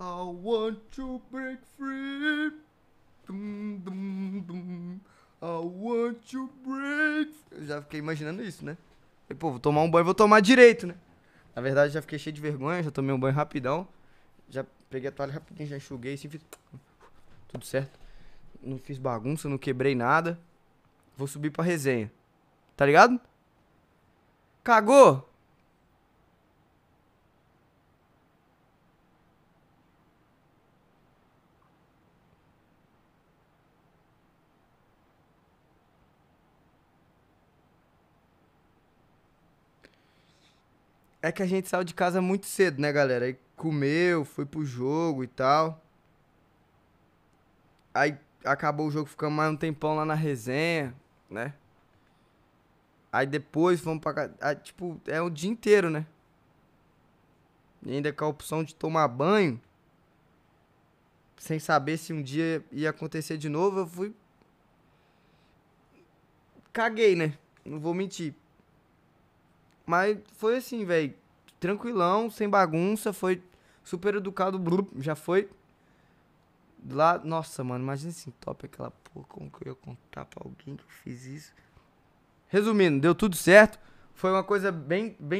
I want to break free. Dum, dum, dum. I want to break free. Eu já fiquei imaginando isso, né? E, pô, vou tomar um banho, vou tomar direito, né? Na verdade, já fiquei cheio de vergonha, já tomei um banho rapidão. Já peguei a toalha rapidinho, já enxuguei, assim, fiz... Tudo certo. Não fiz bagunça, não quebrei nada. Vou subir pra resenha. Tá ligado? Cagou? é que a gente saiu de casa muito cedo, né, galera? Aí comeu, foi pro jogo e tal. Aí acabou o jogo, ficamos mais um tempão lá na resenha, né? Aí depois vamos pra casa. Ah, tipo, é o dia inteiro, né? E ainda com a opção de tomar banho. Sem saber se um dia ia acontecer de novo, eu fui. Caguei, né? Não vou mentir. Mas foi assim, velho. Tranquilão, sem bagunça, foi super educado, já foi. Lá, nossa, mano, imagina assim, top aquela porra, como que eu ia contar pra alguém que eu fiz isso? Resumindo, deu tudo certo. Foi uma coisa bem, bem